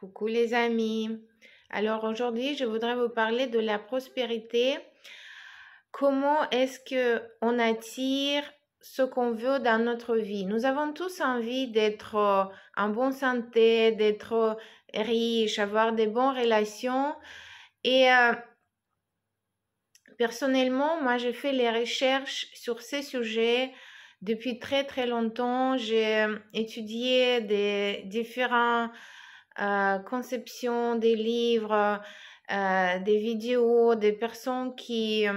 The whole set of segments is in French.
Coucou les amis. Alors aujourd'hui, je voudrais vous parler de la prospérité. Comment est-ce que on attire ce qu'on veut dans notre vie. Nous avons tous envie d'être euh, en bonne santé, d'être euh, riche, avoir des bonnes relations. Et euh, personnellement, moi, j'ai fait les recherches sur ces sujets depuis très très longtemps. J'ai étudié des différents euh, conception des livres, euh, des vidéos, des personnes qui euh,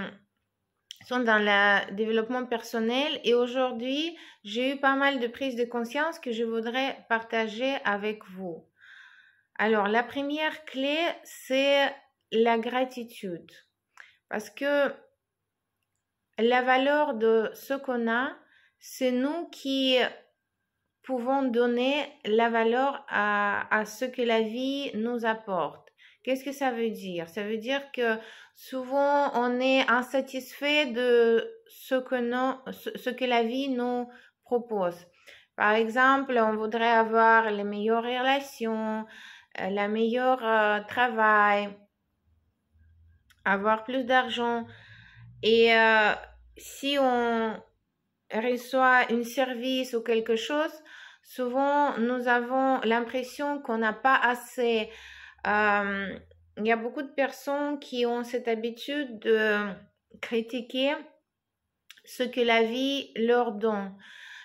sont dans le développement personnel. Et aujourd'hui, j'ai eu pas mal de prises de conscience que je voudrais partager avec vous. Alors, la première clé, c'est la gratitude. Parce que la valeur de ce qu'on a, c'est nous qui pouvons donner la valeur à, à ce que la vie nous apporte. Qu'est-ce que ça veut dire Ça veut dire que souvent on est insatisfait de ce que, non, ce que la vie nous propose. Par exemple, on voudrait avoir les meilleures relations, euh, le meilleur euh, travail, avoir plus d'argent. Et euh, si on reçoit un service ou quelque chose, souvent nous avons l'impression qu'on n'a pas assez. Euh, il y a beaucoup de personnes qui ont cette habitude de critiquer ce que la vie leur donne,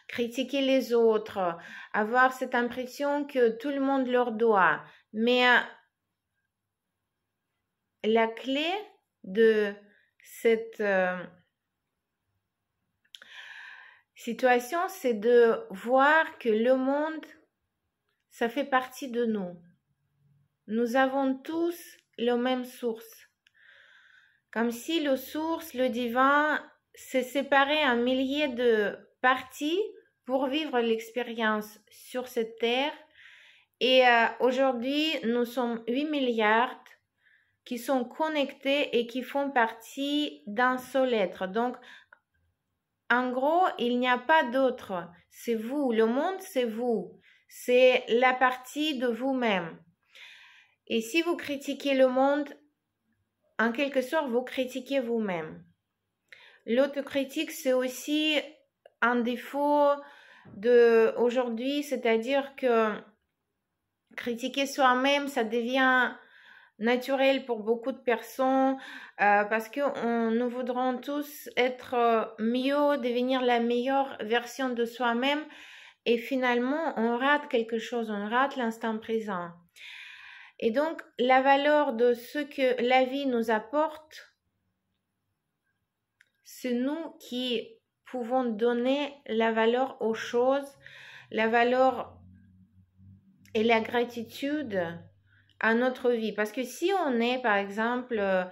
critiquer les autres, avoir cette impression que tout le monde leur doit. Mais euh, la clé de cette euh, Situation, c'est de voir que le monde, ça fait partie de nous. Nous avons tous la même source. Comme si le source, le divin, s'est séparé en milliers de parties pour vivre l'expérience sur cette terre. Et euh, aujourd'hui, nous sommes 8 milliards qui sont connectés et qui font partie d'un seul être. Donc, en gros, il n'y a pas d'autre. C'est vous. Le monde, c'est vous. C'est la partie de vous-même. Et si vous critiquez le monde, en quelque sorte, vous critiquez vous-même. L'autocritique, c'est aussi un défaut de aujourd'hui, c'est-à-dire que critiquer soi-même, ça devient naturel pour beaucoup de personnes euh, parce que on, nous voudrons tous être euh, mieux, devenir la meilleure version de soi-même et finalement on rate quelque chose, on rate l'instant présent. Et donc la valeur de ce que la vie nous apporte, c'est nous qui pouvons donner la valeur aux choses, la valeur et la gratitude à notre vie. Parce que si on est, par exemple, euh,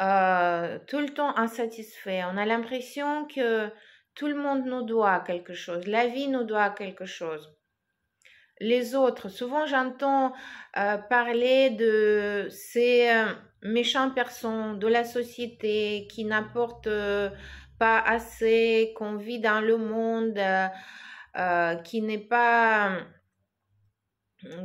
euh, tout le temps insatisfait, on a l'impression que tout le monde nous doit quelque chose, la vie nous doit quelque chose. Les autres, souvent j'entends euh, parler de ces euh, méchants personnes de la société qui n'apportent pas assez, qu'on vit dans le monde qui n'est pas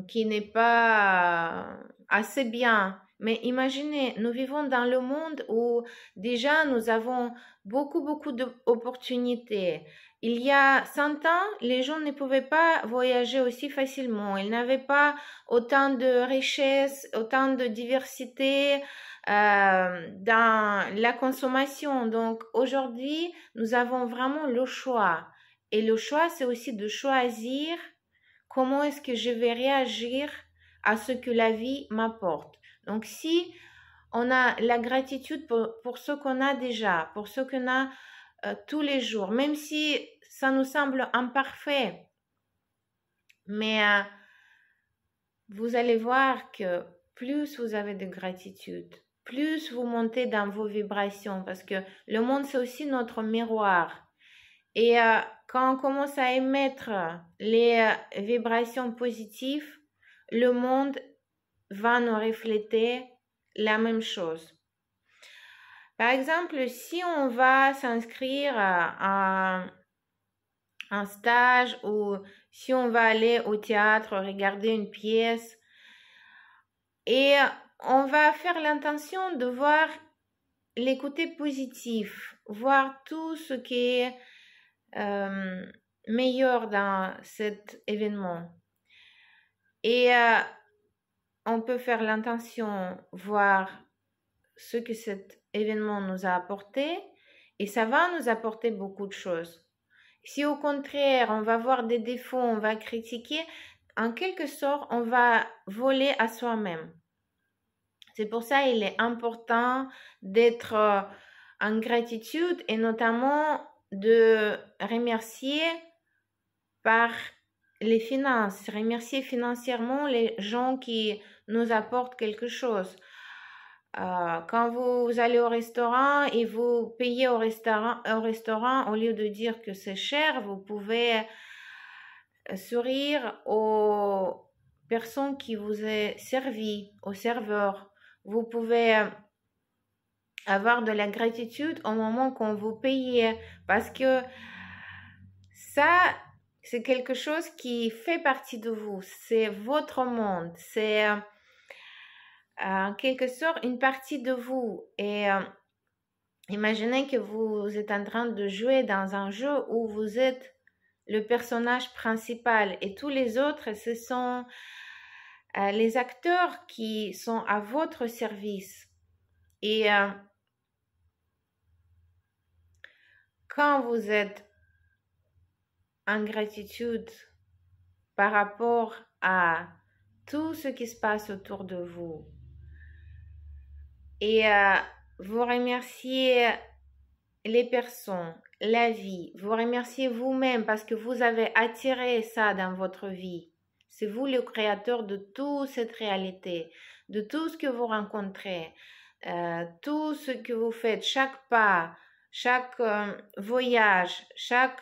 qui n'est pas assez bien. Mais imaginez, nous vivons dans le monde où déjà nous avons beaucoup, beaucoup d'opportunités. Il y a 100 ans, les gens ne pouvaient pas voyager aussi facilement. Ils n'avaient pas autant de richesses, autant de diversité euh, dans la consommation. Donc aujourd'hui, nous avons vraiment le choix. Et le choix, c'est aussi de choisir comment est-ce que je vais réagir à ce que la vie m'apporte. Donc si on a la gratitude pour, ce qu'on a déjà, pour ce qu'on a euh, tous les jours, même si ça nous semble imparfait, mais euh, vous allez voir que plus vous avez de gratitude, plus vous montez dans vos vibrations, parce que le monde, c'est aussi notre miroir. Et euh, quand on commence à émettre les euh, vibrations positives, le monde va nous refléter la même chose. Par exemple, si on va s'inscrire à un stage ou si on va aller au théâtre, regarder une pièce, et on va faire l'intention de voir les côtés positifs, voir tout ce qui est euh, meilleur dans cet événement. Et euh, on peut faire l'intention, voir ce que cet événement nous a apporté, et ça va nous apporter beaucoup de choses. Si au contraire, on va voir des défauts, on va critiquer, en quelque sorte, on va voler à soi-même. C'est pour ça il est important d'être euh, en gratitude et notamment de remercier par les finances, remercier financièrement les gens qui nous apportent quelque chose. Euh, quand vous allez au restaurant et vous payez au restaurant, au restaurant, au lieu de dire que c'est cher, vous pouvez euh, sourire aux personnes qui vous ont servi, au serveur. Vous pouvez euh, avoir de la gratitude au moment qu'on vous paye parce que ça, c'est quelque chose qui fait partie de vous. C'est votre monde. C'est euh, en quelque sorte une partie de vous. Et euh, imaginez que vous êtes en train de jouer dans un jeu où vous êtes le personnage principal et tous les autres, ce sont euh, les acteurs qui sont à votre service. Et quand vous êtes en gratitude par rapport à tout ce qui se passe autour de vous et euh, vous remerciez les personnes, la vie, vous remerciez vous-même parce que vous avez attiré ça dans votre vie. C'est vous le créateur de toute cette réalité, de tout ce que vous rencontrez, euh, tout ce que vous faites, chaque pas, chaque euh, voyage, chaque,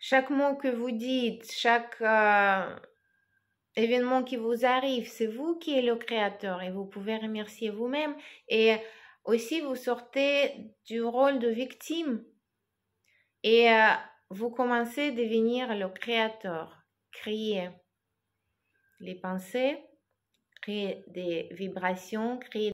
chaque mot que vous dites, chaque euh, événement qui vous arrive, c'est vous qui êtes le créateur et vous pouvez remercier vous-même. Et aussi, vous sortez du rôle de victime et euh, vous commencez à devenir le créateur. Créer les pensées, créer des vibrations, créer